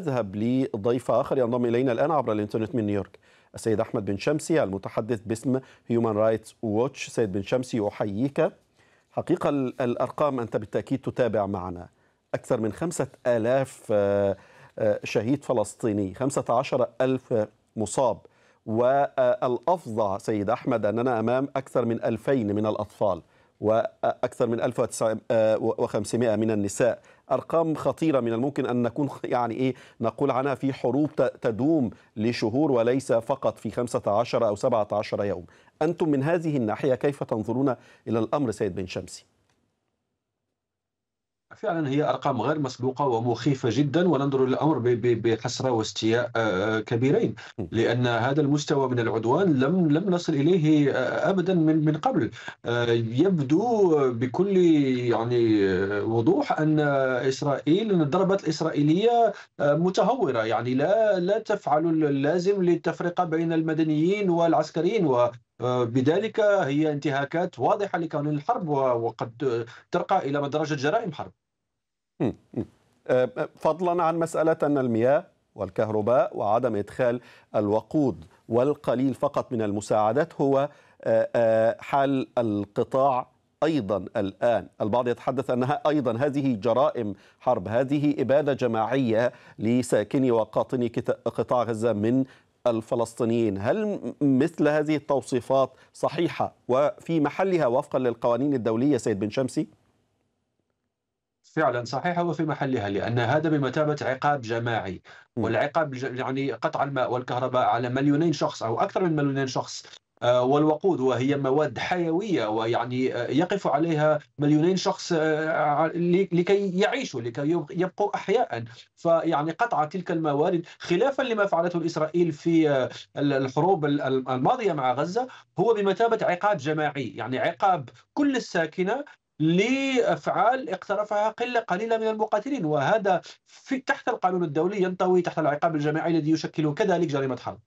نذهب لضيف آخر ينضم إلينا الآن عبر الإنترنت من نيويورك السيد أحمد بن شمسي المتحدث باسم هيومان رايتس ووتش سيد بن شمسي أحييك حقيقة الأرقام أنت بالتأكيد تتابع معنا أكثر من خمسة آلاف آه، آه، شهيد فلسطيني خمسة عشر ألف مصاب والأفظع سيد أحمد أننا أمام أكثر من ألفين من الأطفال وأكثر من 1500 آه، من النساء أرقام خطيرة من الممكن أن نكون يعني إيه نقول عنها في حروب تدوم لشهور وليس فقط في 15 أو 17 يوم أنتم من هذه الناحية كيف تنظرون إلى الأمر سيد بن شمسي؟ فعلا هي ارقام غير مسبوقه ومخيفه جدا وننظر للامر بحسره واستياء آه، آه، كبيرين لان هذا المستوى من العدوان لم لم نصل اليه آه، ابدا من من قبل يبدو بكل يعني وضوح ان اسرائيل ان الضربات الاسرائيليه متهوره يعني لا لا تفعل اللازم للتفرقه بين المدنيين والعسكريين و بذلك هي انتهاكات واضحه لقانون الحرب وقد ترقى الى مدرجه جرائم حرب آه، آه، فضلا عن مسألة أن المياه والكهرباء وعدم إدخال الوقود والقليل فقط من المساعدات هو آه، حال القطاع أيضا الآن البعض يتحدث أنها أيضا هذه جرائم حرب هذه إبادة جماعية لساكني وقاطني قطاع غزة من الفلسطينيين هل مثل هذه التوصيفات صحيحة وفي محلها وفقا للقوانين الدولية سيد بن شمسي؟ فعلا صحيحة وفي محلها لأن هذا بمثابة عقاب جماعي والعقاب يعني قطع الماء والكهرباء على مليونين شخص أو أكثر من مليونين شخص آه، والوقود وهي مواد حيوية ويعني آه، يقف عليها مليونين شخص آه، لكي يعيشوا لكي يبقوا أحياء فيعني قطع تلك الموارد خلافا لما فعلته إسرائيل في الحروب الماضية مع غزة هو بمثابة عقاب جماعي يعني عقاب كل الساكنة لأفعال اقترفها قلة قليلة من المقاتلين وهذا في تحت القانون الدولي ينطوي تحت العقاب الجماعي الذي يشكل كذلك جريمة حرب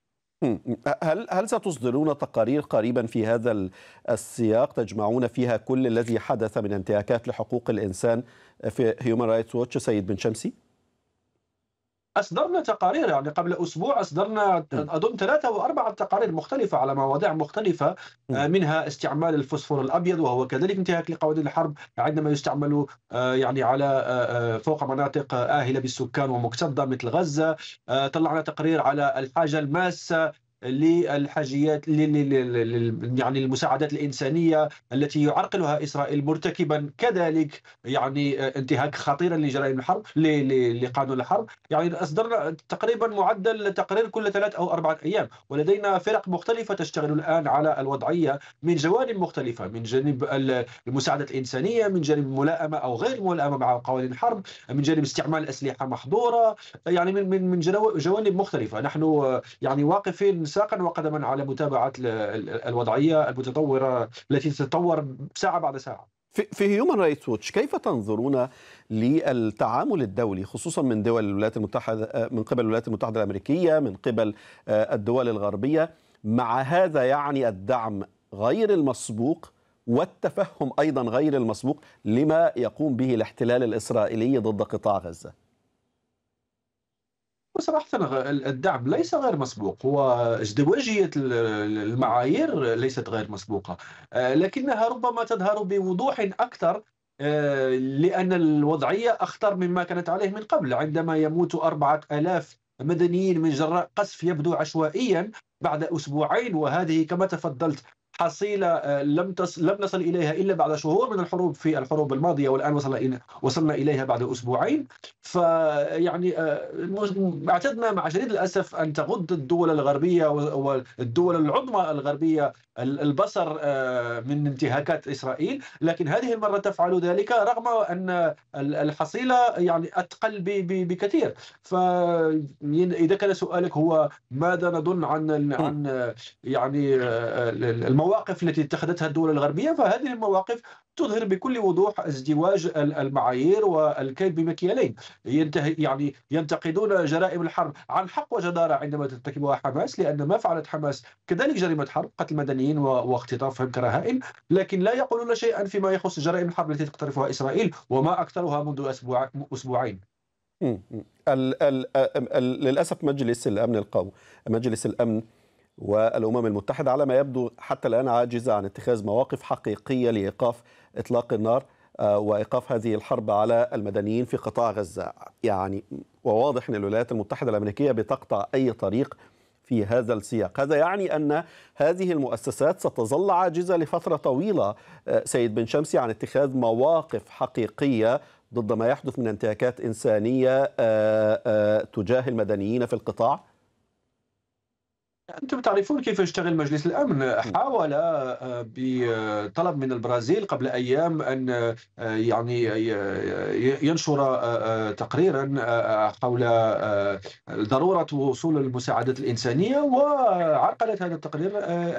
هل هل ستصدرون تقارير قريبا في هذا السياق تجمعون فيها كل الذي حدث من انتهاكات لحقوق الانسان في هيومن رايتس ووتش سيد بن شمسي؟ أصدرنا تقارير يعني قبل أسبوع أصدرنا أظن ثلاثة أو أربعة تقارير مختلفة على مواضيع مختلفة آه، منها استعمال الفوسفور الأبيض وهو كذلك انتهاك لقوانين الحرب عندما يستعمل آه، يعني على آه، فوق مناطق آهلة بالسكان ومكتظة مثل غزة طلعنا تقرير على الحاجة الماسة للحاجيات يعني المساعدات الإنسانية التي يعرقلها إسرائيل مرتكبا كذلك يعني آه، انتهاك خطيرا لجرائم الحرب لقانون الحرب يعني أصدرنا تقريبا معدل تقرير كل ثلاث أو أربعة أيام ولدينا فرق مختلفة تشتغل الآن على الوضعية من جوانب مختلفة من جانب المساعدات الإنسانية من جانب ملائمة أو غير ملائمة مع قوانين الحرب من جانب استعمال أسلحة محظورة يعني من من جوانب مختلفة نحن آه، يعني واقفين ساقا وقدما على متابعه الوضعيه المتطوره التي تتطور ساعه بعد ساعه. في هيومن رايتس ووتش كيف تنظرون للتعامل الدولي خصوصا من دول الولايات المتحده من قبل الولايات المتحده الامريكيه من قبل آه، الدول الغربيه مع هذا يعني الدعم غير المسبوق والتفهم ايضا غير المسبوق لما يقوم به الاحتلال الاسرائيلي ضد قطاع غزه وصراحة الدعم ليس غير مسبوق وازدواجية المعايير ليست غير مسبوقة آه، لكنها ربما تظهر بوضوح أكثر آه، لأن الوضعية أخطر مما كانت عليه من قبل عندما يموت أربعة ألاف مدنيين من جراء قصف يبدو عشوائيا بعد أسبوعين وهذه كما تفضلت حصيلة آه، لم تص... لم نصل إليها إلا بعد شهور من الحروب في الحروب الماضية والآن وصلنا وصلنا إليها بعد أسبوعين فيعني آه، اعتدنا مع شديد الأسف أن تغض الدول الغربية والدول العظمى الغربية البصر آه، من انتهاكات إسرائيل لكن هذه المرة تفعل ذلك رغم أن الحصيلة يعني أثقل بكثير فإذا كان سؤالك هو ماذا نظن عن عن يعني الموضوع المواقف التي اتخذتها الدول الغربية فهذه المواقف تظهر بكل وضوح ازدواج المعايير والكيد بمكيالين ينتهي يعني ينتقدون جرائم الحرب عن حق وجدارة عندما ترتكبها حماس لأن ما فعلت حماس كذلك جريمة حرب قتل مدنيين واختطافهم كرهائن لكن لا يقولون شيئا فيما يخص جرائم الحرب التي تقترفها إسرائيل وما أكثرها منذ أسبوع أسبوعين للأسف مجلس الأمن القومي مجلس الأمن والأمم المتحدة على ما يبدو حتى الآن عاجزة عن اتخاذ مواقف حقيقية لإيقاف إطلاق النار آه، وإيقاف هذه الحرب على المدنيين في قطاع غزة يعني وواضح أن الولايات المتحدة الأمريكية بتقطع أي طريق في هذا السياق هذا يعني أن هذه المؤسسات ستظل عاجزة لفترة طويلة آه، سيد بن شمسي عن اتخاذ مواقف حقيقية ضد ما يحدث من انتهاكات إنسانية آه، تجاه المدنيين في القطاع انتم تعرفون كيف يشتغل مجلس الامن حاول آه، بطلب من البرازيل قبل ايام ان آه، يعني آه، ينشر تقريرا حول ضروره وصول المساعدات الانسانيه وعرقلت هذا التقرير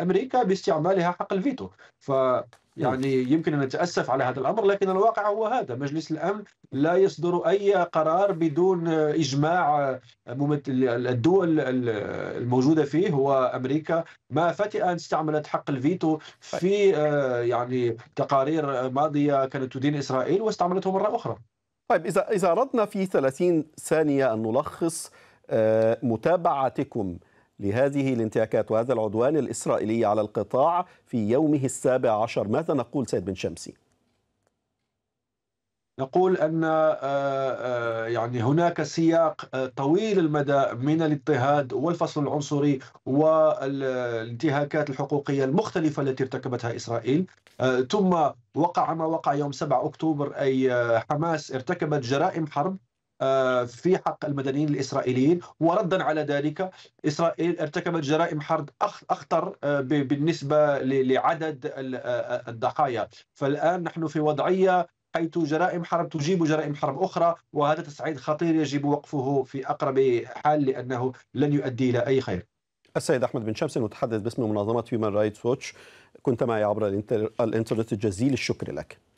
امريكا باستعمالها حق الفيتو ف يعني يمكن ان نتاسف على هذا الامر لكن الواقع هو هذا مجلس الامن لا يصدر اي قرار بدون اجماع آه، ممثل الدول الموجوده فيه هو امريكا ما ان استعملت حق الفيتو في طيب. آه، يعني تقارير ماضيه كانت تدين اسرائيل واستعملته مره اخرى طيب اذا اذا اردنا في 30 ثانيه ان نلخص آه، متابعتكم لهذه الانتهاكات وهذا العدوان الإسرائيلي على القطاع في يومه السابع عشر ماذا نقول سيد بن شمسي؟ نقول ان آه، آه، يعني هناك سياق آه، طويل المدى من الاضطهاد والفصل العنصري والانتهاكات الحقوقيه المختلفه التي ارتكبتها اسرائيل ثم وقع ما وقع يوم 7 اكتوبر اي حماس ارتكبت جرائم حرب آه، في حق المدنيين الإسرائيليين وردا على ذلك إسرائيل ارتكبت جرائم حرب أخطر آه، بالنسبة لعدد آه، الضحايا فالآن نحن في وضعية حيث جرائم حرب تجيب جرائم حرب أخرى وهذا تصعيد خطير يجب وقفه في أقرب حال لأنه لن يؤدي إلى أي خير السيد أحمد بن شمس المتحدث باسم منظمة هيومن رايتس ووتش كنت معي عبر الانترنت الجزيل الشكر لك